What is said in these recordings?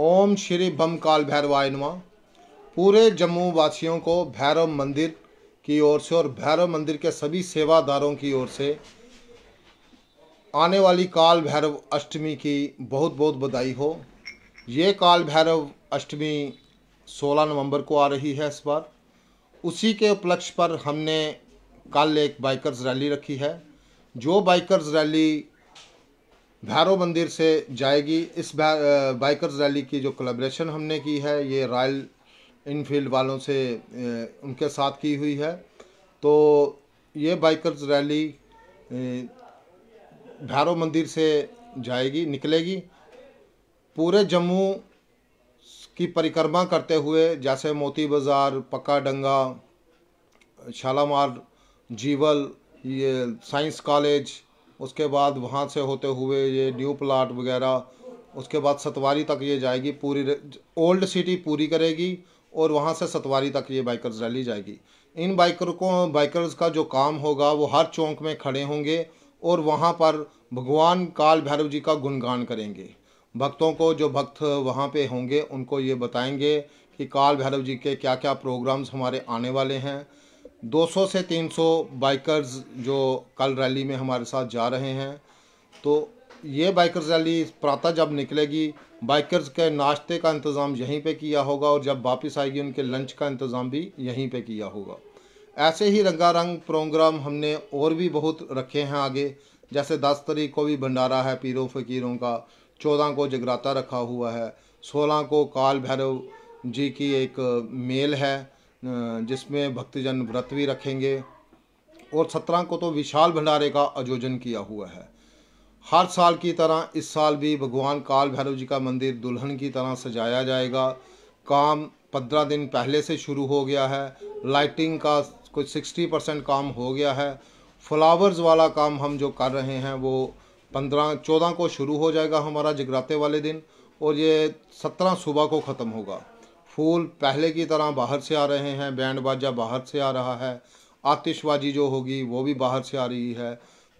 ओम श्री बम काल भैरवाय नमा पूरे जम्मू वासियों को भैरव मंदिर की ओर से और भैरव मंदिर के सभी सेवादारों की ओर से आने वाली काल भैरव अष्टमी की बहुत बहुत बधाई हो ये काल भैरव अष्टमी 16 नवंबर को आ रही है इस बार उसी के उपलक्ष्य पर हमने कल एक बाइकर्स रैली रखी है जो बाइकर्स रैली भैरव मंदिर से जाएगी इस बाइकर्स रैली की जो कोलेब्रेशन हमने की है ये रॉयल इनफील्ड वालों से उनके साथ की हुई है तो ये बाइकर्स रैली भैरव मंदिर से जाएगी निकलेगी पूरे जम्मू की परिक्रमा करते हुए जैसे मोती बाज़ार पक्का डंगा शालामार जीवल ये साइंस कॉलेज उसके बाद वहाँ से होते हुए ये न्यू प्लाट वगैरह उसके बाद सतवारी तक ये जाएगी पूरी ओल्ड सिटी पूरी करेगी और वहाँ से सतवारी तक ये बाइकर्स रैली जाएगी इन बाइकर को बाइकर्स का जो काम होगा वो हर चौंक में खड़े होंगे और वहाँ पर भगवान काल भैरव जी का गुणगान करेंगे भक्तों को जो भक्त वहाँ पे होंगे उनको ये बताएंगे कि काल भैरव जी के क्या क्या प्रोग्राम्स हमारे आने वाले हैं 200 से 300 बाइकर्स जो कल रैली में हमारे साथ जा रहे हैं तो ये बाइकर्स रैली प्रातः जब निकलेगी बाइकर्स के नाश्ते का इंतज़ाम यहीं पे किया होगा और जब वापस आएगी उनके लंच का इंतज़ाम भी यहीं पे किया होगा ऐसे ही रंगारंग प्रोग्राम हमने और भी बहुत रखे हैं आगे जैसे दस तारीख को भी भंडारा है पीरों फ़कीरों का चौदह को जगराता रखा हुआ है सोलह को काल भैरव जी की एक मेल है जिसमें भक्तजन व्रत भी रखेंगे और सत्रह को तो विशाल भंडारे का आयोजन किया हुआ है हर साल की तरह इस साल भी भगवान काल भैरव जी का मंदिर दुल्हन की तरह सजाया जाएगा काम पंद्रह दिन पहले से शुरू हो गया है लाइटिंग का कुछ सिक्सटी परसेंट काम हो गया है फ्लावर्स वाला काम हम जो कर रहे हैं वो पंद्रह चौदह को शुरू हो जाएगा हमारा जगराते वाले दिन और ये सत्रह सुबह को ख़त्म होगा फूल पहले की तरह बाहर से आ रहे हैं बैंड बाजा बाहर से आ रहा है आतिशबाजी जो होगी वो भी बाहर से आ रही है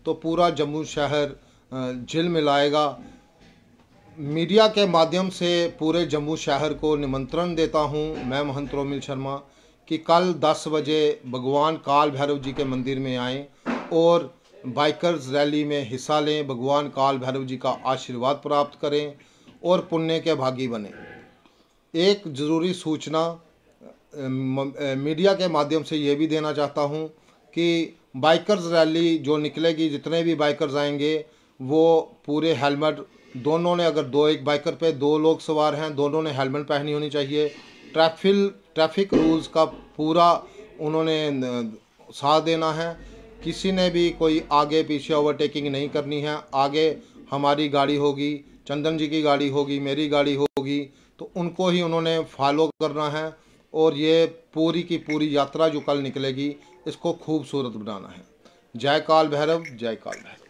तो पूरा जम्मू शहर झिल मिलाएगा मीडिया के माध्यम से पूरे जम्मू शहर को निमंत्रण देता हूं मैं महंत रोमिल शर्मा कि कल 10 बजे भगवान काल भैरव जी के मंदिर में आएँ और बाइकर्स रैली में हिस्सा लें भगवान काल भैरव जी का आशीर्वाद प्राप्त करें और पुण्य के भागी बने एक ज़रूरी सूचना मीडिया के माध्यम से ये भी देना चाहता हूँ कि बाइकर्स रैली जो निकलेगी जितने भी बाइकर्स आएंगे वो पूरे हेलमेट दोनों ने अगर दो एक बाइकर पे दो लोग सवार हैं दोनों ने हेलमेट पहनी होनी चाहिए ट्रैफिल ट्रैफिक रूल्स का पूरा उन्होंने साथ देना है किसी ने भी कोई आगे पीछे ओवरटेकिंग नहीं करनी है आगे हमारी गाड़ी होगी चंदन जी की गाड़ी होगी मेरी गाड़ी होगी तो उनको ही उन्होंने फॉलो करना है और ये पूरी की पूरी यात्रा जो कल निकलेगी इसको खूबसूरत बनाना है जय काल भैरव जय काल भैरव